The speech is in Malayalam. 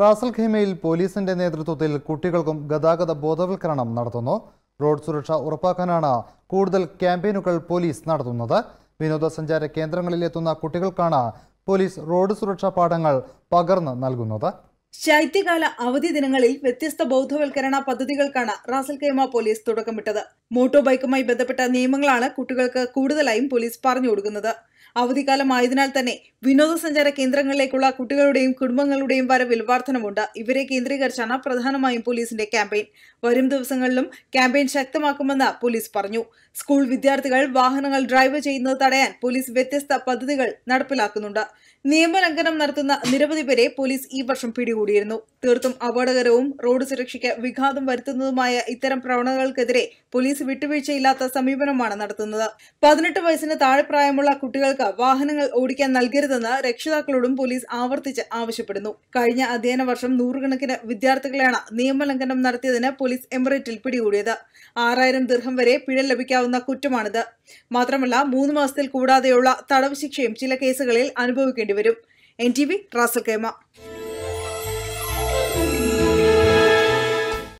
റാസൽ ഖൈമയിൽ പോലീസിന്റെ നേതൃത്വത്തിൽ കുട്ടികൾക്കും ഗതാഗത ബോധവൽക്കരണം നടത്തുന്നു റോഡ് സുരക്ഷ ഉറപ്പാക്കാനാണ് കൂടുതൽ ക്യാമ്പയിനുകൾ പോലീസ് നടത്തുന്നത് വിനോദസഞ്ചാര എത്തുന്ന കുട്ടികൾക്കാണ് പോലീസ് റോഡ് സുരക്ഷാ പാഠങ്ങൾ പകർന്ന് നൽകുന്നത് ശൈത്യകാല അവധി ദിനങ്ങളിൽ വ്യത്യസ്ത ബോധവൽക്കരണ പദ്ധതികൾക്കാണ് റാസൽ കേമ പോലീസ് തുടക്കമിട്ടത് മോട്ടോർ ബൈക്കുമായി ബന്ധപ്പെട്ട നിയമങ്ങളാണ് കുട്ടികൾക്ക് കൂടുതലായും പോലീസ് പറഞ്ഞു കൊടുക്കുന്നത് അവധിക്കാലമായതിനാൽ തന്നെ വിനോദസഞ്ചാര കേന്ദ്രങ്ങളിലേക്കുള്ള കുട്ടികളുടെയും കുടുംബങ്ങളുടെയും വരവിൽ വർധനമുണ്ട് ഇവരെ കേന്ദ്രീകരിച്ചാണ് പ്രധാനമായും പോലീസിന്റെ ക്യാമ്പയിൻ വരും ദിവസങ്ങളിലും ക്യാമ്പയിൻ ശക്തമാക്കുമെന്ന് പോലീസ് പറഞ്ഞു സ്കൂൾ വിദ്യാർത്ഥികൾ വാഹനങ്ങൾ ഡ്രൈവ് ചെയ്യുന്നത് തടയാൻ പോലീസ് വ്യത്യസ്ത പദ്ധതികൾ നടപ്പിലാക്കുന്നുണ്ട് നിയമലംഘനം നടത്തുന്ന നിരവധി പേരെ പോലീസ് ഈ വർഷം പിടികൂടിയിരുന്നു തീർത്തും അപകടകരവും റോഡ് സുരക്ഷയ്ക്ക് വിഘാതം വരുത്തുന്നതുമായ ഇത്തരം പ്രവണതകൾക്കെതിരെ പോലീസ് വിട്ടുവീഴ്ചയില്ലാത്ത സമീപനമാണ് നടത്തുന്നത് പതിനെട്ട് വയസ്സിന് താഴെ പ്രായമുള്ള കുട്ടികൾക്ക് കുട്ടികൾക്ക് വാഹനങ്ങൾ ഓടിക്കാൻ നൽകരുതെന്ന് രക്ഷിതാക്കളോടും പോലീസ് ആവർത്തിച്ച് ആവശ്യപ്പെടുന്നു കഴിഞ്ഞ അധ്യയന വർഷം നൂറുകണക്കിന് വിദ്യാർത്ഥികളെയാണ് നിയമലംഘനം നടത്തിയതിന് പോലീസ് എമിറേറ്റിൽ പിടികൂടിയത് ആറായിരം ദീർഘം വരെ പിഴ ലഭിക്കാവുന്ന കുറ്റമാണിത് മാത്രമല്ല മൂന്ന് മാസത്തിൽ കൂടാതെയുള്ള തടവ് ശിക്ഷയും ചില കേസുകളിൽ അനുഭവിക്കേണ്ടി വരും എൻ ടി വി റാസൽ കേമ